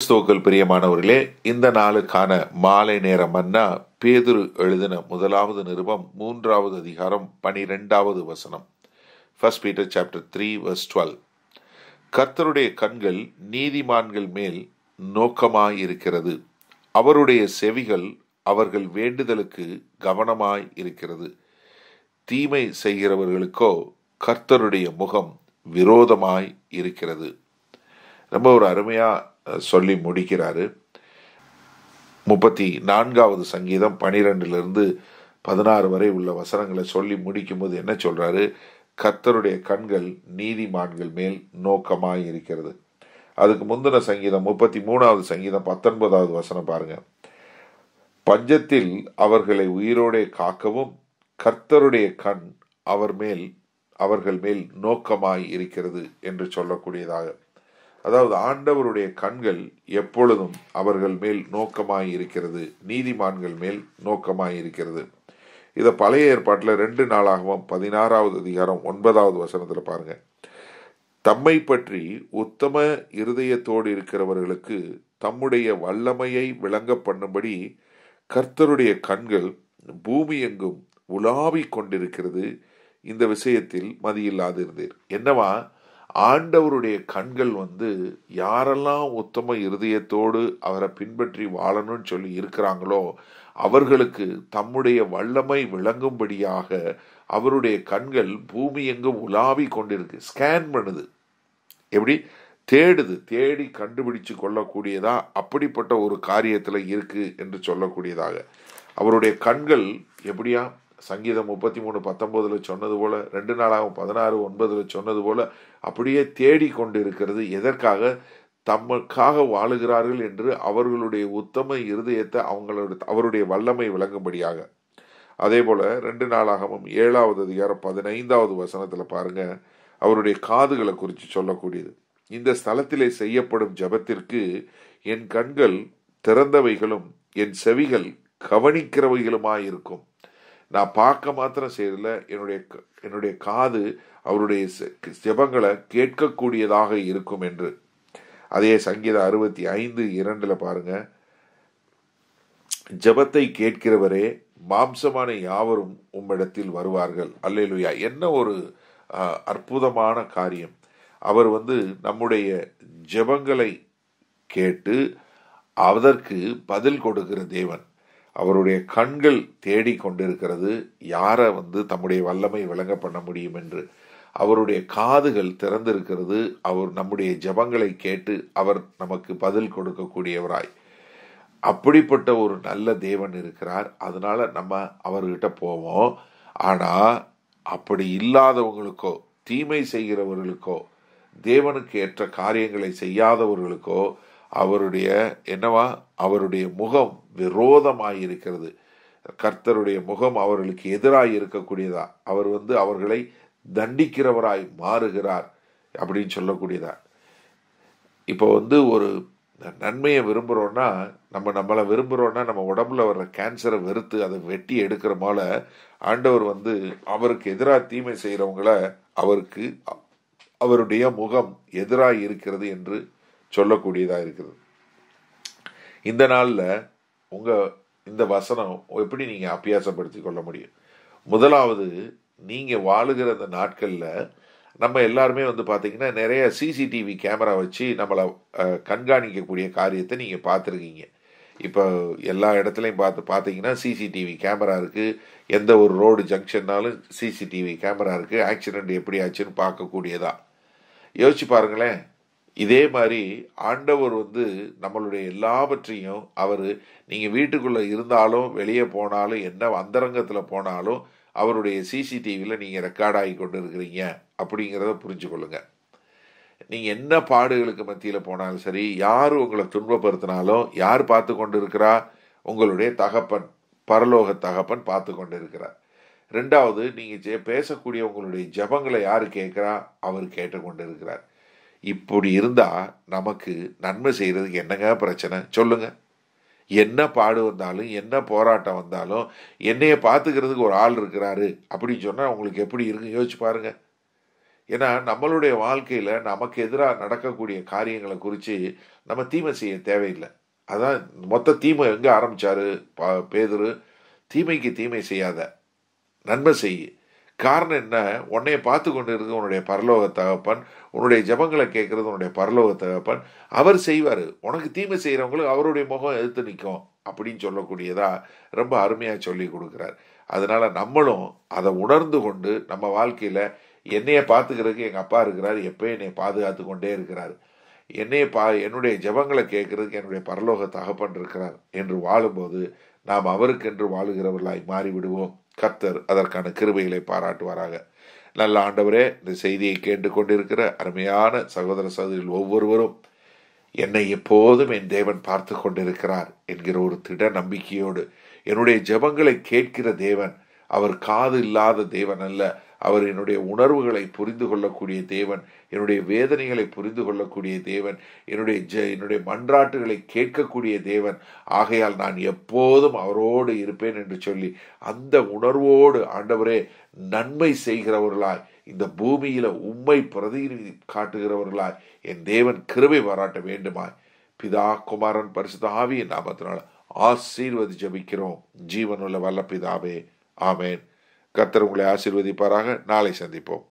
கிறிஸ்துவர்கள் பிரியமானவர்களே இந்த நாளுக்கான மாலை நேர மன்னா பேதுரு எழுதின முதலாவது நிருபம் மூன்றாவது அதிகாரம் பனிரெண்டாவது வசனம் first Peter chapter three verse twelve கர்த்தருடைய கண்கள் நீதிமான்கள் மேல் நோக்கமாய் இருக்கிறது அவருடைய செவிகள் அவர்கள் வேண்டுதலுக்கு கவனமாய் இருக்கிறது தீமை செய்கிறவர்களுக்கோ கர்த்தருடைய முகம் விரோதமாய் இருக்கிறது ரொம்ப ஒரு அருமையாக சொல்லி முடிக்கிறாரு முப்பத்தி நான்காவது சங்கீதம் பனிரெண்டுலேருந்து பதினாறு வரை உள்ள வசனங்களை சொல்லி முடிக்கும்போது என்ன சொல்கிறாரு கத்தருடைய கண்கள் நீதிமான்கள் மேல் நோக்கமாக இருக்கிறது அதுக்கு முந்தின சங்கீதம் முப்பத்தி மூணாவது சங்கீதம் பத்தொன்பதாவது வசனம் பாருங்க பஞ்சத்தில் அவர்களை உயிரோடே காக்கவும் கர்த்தருடைய கண் அவர் மேல் அவர்கள் மேல் நோக்கமாய் இருக்கிறது என்று சொல்லக்கூடியதாக அதாவது ஆண்டவருடைய கண்கள் எப்பொழுதும் அவர்கள் மேல் நோக்கமாய் இருக்கிறது நீதிமான்கள் மேல் நோக்கமாய் இருக்கிறது இதை பழைய ஏற்பாட்டில் ரெண்டு நாளாகவும் பதினாறாவது அதிகாரம் ஒன்பதாவது வசனத்தில் பாருங்க தம்மை பற்றி உத்தம இருதயத்தோடு இருக்கிறவர்களுக்கு தம்முடைய வல்லமையை விளங்க பண்ணும்படி கர்த்தருடைய கண்கள் பூமி எங்கும் உலாவிக் கொண்டிருக்கிறது இந்த விஷயத்தில் மதியில்லாதிருந்தீர் என்னவா ஆண்டவருடைய கண்கள் வந்து யாரெல்லாம் உத்தம இருதயத்தோடு அவரை பின்பற்றி வாழணும்னு சொல்லி இருக்கிறாங்களோ அவர்களுக்கு தம்முடைய வல்லமை விளங்கும்படியாக அவருடைய கண்கள் பூமி எங்கும் உலாவி கொண்டிருக்கு ஸ்கேன் பண்ணுது எப்படி தேடுது தேடி கண்டுபிடிச்சு கொள்ளக்கூடியதா அப்படிப்பட்ட ஒரு காரியத்தில் இருக்கு என்று சொல்லக்கூடியதாக அவருடைய கண்கள் எப்படியா சங்கீதம் முப்பத்தி மூணு பத்தொன்பதுல சொன்னது போல் ரெண்டு நாளாகவும் பதினாறு ஒன்பதில் சொன்னது போல் அப்படியே தேடி கொண்டிருக்கிறது இருக்கிறது எதற்காக தமக்காக வாழுகிறார்கள் என்று அவர்களுடைய உத்தம இருதயத்தை அவங்களோட அவருடைய வல்லமை விளங்கும்படியாக அதே போல் ரெண்டு நாளாகவும் ஏழாவது அதிகாரம் பதினைந்தாவது வசனத்தில் பாருங்க அவருடைய காதுகளை குறித்து சொல்லக்கூடியது இந்த ஸ்தலத்திலே செய்யப்படும் ஜபத்திற்கு என் கண்கள் திறந்தவைகளும் என் செவிகள் கவனிக்கிறவைகளுமாயிருக்கும் நான் பார்க்க மாத்திரம் செய்யறதில்ல என்னுடைய என்னுடைய காது அவருடைய செபங்களை கேட்கக்கூடியதாக இருக்கும் என்று அதே சங்கீத அறுபத்தி ஐந்து இரண்டில் பாருங்க ஜபத்தை கேட்கிறவரே மாம்சமான யாவரும் உம்மிடத்தில் வருவார்கள் அல்லேலுயா என்ன ஒரு அற்புதமான காரியம் அவர் வந்து நம்முடைய ஜபங்களை கேட்டு அதற்கு பதில் கொடுக்கிற தேவன் அவருடைய கண்கள் தேடி கொண்டிருக்கிறது யாரை வந்து தம்முடைய வல்லமை விளங்க பண்ண முடியும் என்று அவருடைய காதுகள் திறந்திருக்கிறது அவர் நம்முடைய ஜபங்களை கேட்டு அவர் நமக்கு பதில் கொடுக்கக்கூடியவராய் அப்படிப்பட்ட ஒரு நல்ல தேவன் இருக்கிறார் அதனால நம்ம அவர்கிட்ட போவோம் ஆனால் அப்படி இல்லாதவங்களுக்கோ தீமை செய்கிறவர்களுக்கோ தேவனுக்கு ஏற்ற காரியங்களை செய்யாதவர்களுக்கோ அவருடைய என்னவா அவருடைய முகம் விரோதமாக இருக்கிறது கர்த்தருடைய முகம் அவர்களுக்கு எதிராக இருக்கக்கூடியதா அவர் வந்து அவர்களை தண்டிக்கிறவராய் மாறுகிறார் அப்படின்னு சொல்லக்கூடியதா இப்போ வந்து ஒரு நன்மையை விரும்புகிறோன்னா நம்ம நம்மளை விரும்புகிறோன்னா நம்ம உடம்புல வர்ற கேன்சரை வெறுத்து அதை வெட்டி எடுக்கிற போல ஆண்டவர் வந்து அவருக்கு எதிராக தீமை செய்கிறவங்கள அவருக்கு அவருடைய முகம் எதிராக இருக்கிறது என்று சொல்லக்கூடியதாக இருக்குது இந்த நாளில் உங்கள் இந்த வசனம் எப்படி நீங்கள் அபியாசப்படுத்தி கொள்ள முடியும் முதலாவது நீங்கள் வாழுகிற அந்த நாட்களில் நம்ம எல்லாருமே வந்து பார்த்திங்கன்னா நிறைய சிசிடிவி கேமரா வச்சு நம்மளை கண்காணிக்கக்கூடிய காரியத்தை நீங்கள் பார்த்துருக்கீங்க இப்போ எல்லா இடத்துலையும் பார்த்து பார்த்தீங்கன்னா சிசிடிவி கேமரா இருக்குது எந்த ஒரு ரோடு ஜங்ஷன்னாலும் சிசிடிவி கேமரா இருக்குது ஆக்சிடெண்ட் எப்படி ஆச்சுன்னு பார்க்கக்கூடியதா யோசிச்சு பாருங்களேன் இதே மாதிரி ஆண்டவர் வந்து நம்மளுடைய எல்லாவற்றையும் அவர் நீங்கள் வீட்டுக்குள்ளே இருந்தாலும் வெளியே போனாலும் என்ன அந்தரங்கத்தில் போனாலும் அவருடைய சிசிடிவியில் நீங்கள் ரெக்கார்ட் ஆகி கொண்டு இருக்கிறீங்க அப்படிங்கிறத புரிஞ்சு கொள்ளுங்க நீங்கள் என்ன பாடுகளுக்கு மத்தியில் போனாலும் சரி யார் உங்களை துன்பப்படுத்தினாலும் யார் பார்த்து கொண்டு இருக்கிறா உங்களுடைய தகப்பன் பரலோக தகப்பன் பார்த்து கொண்டு இருக்கிறார் ரெண்டாவது நீங்கள் பேசக்கூடிய உங்களுடைய ஜபங்களை யார் கேட்குறா அவர் கேட்டுக்கொண்டு இருக்கிறார் இப்படி இருந்தால் நமக்கு நன்மை செய்கிறதுக்கு என்னங்க பிரச்சனை சொல்லுங்கள் என்ன பாடு வந்தாலும் என்ன போராட்டம் வந்தாலும் என்னையை பார்த்துக்கிறதுக்கு ஒரு ஆள் இருக்கிறாரு அப்படின்னு சொன்னால் உங்களுக்கு எப்படி இருக்குன்னு யோசிச்சு பாருங்கள் ஏன்னா நம்மளுடைய வாழ்க்கையில் நமக்கு எதிராக நடக்கக்கூடிய காரியங்களை குறித்து நம்ம தீமை செய்ய தேவையில்லை அதான் மொத்த தீமை எங்கே ஆரம்பித்தார் பா பேதர் தீமைக்கு தீமை செய்யாத நன்மை செய்யு காரணம் என்ன உன்னைய பார்த்து கொண்டு இருக்கு உன்னுடைய பரலோக தகப்பன் உன்னுடைய ஜபங்களை கேட்கறது உன்னுடைய பரலோக தகப்பன் அவர் செய்வார் உனக்கு தீமை செய்கிறவங்களுக்கு அவருடைய முகம் எதிர்த்து நிற்கும் அப்படின்னு சொல்லக்கூடியதா ரொம்ப அருமையாக சொல்லி கொடுக்குறார் அதனால் நம்மளும் அதை உணர்ந்து கொண்டு நம்ம வாழ்க்கையில் என்னையை பார்த்துக்கிறதுக்கு எங்கள் அப்பா இருக்கிறார் எப்போயும் என்னை பாதுகாத்து கொண்டே இருக்கிறார் என்னைய பா என்னுடைய ஜபங்களை கேட்கறதுக்கு என்னுடைய பரலோக தகப்பன் இருக்கிறார் என்று வாழும்போது நாம் அவருக்கென்று வாழுகிறவர்களாய் மாறிவிடுவோம் கத்தர் அதற்கான கிருபைகளை பாராட்டுவாராக நல்ல ஆண்டவரே இந்த செய்தியை கேட்டு கொண்டிருக்கிற அருமையான சகோதர சகோதரிகள் ஒவ்வொருவரும் என்னை எப்போதும் என் தேவன் பார்த்து கொண்டிருக்கிறார் என்கிற ஒரு திட நம்பிக்கையோடு என்னுடைய ஜபங்களை கேட்கிற தேவன் அவர் காது இல்லாத தேவன் அல்ல அவர் என்னுடைய உணர்வுகளை புரிந்து கொள்ளக்கூடிய தேவன் என்னுடைய வேதனைகளை புரிந்து கொள்ளக்கூடிய தேவன் என்னுடைய ஜ என்னுடைய மன்றாட்டுகளை கேட்கக்கூடிய தேவன் ஆகையால் நான் எப்போதும் அவரோடு இருப்பேன் என்று சொல்லி அந்த உணர்வோடு ஆண்டவரே நன்மை செய்கிறவர்களாய் இந்த பூமியில உண்மை பிரதிநிதி காட்டுகிறவர்களாய் என் தேவன் கிருபை பாராட்ட வேண்டுமாய் பிதா குமாரன் பரிசுதாவி ஆவியின் நாமத்தினால் ஆசீர்வதி ஜபிக்கிறோம் ஜீவனுள்ள வல்ல பிதாவே ஆமேன் கர்த்தர் உங்களை ஆசீர்வதிப்பாராக நாளை சந்திப்போம்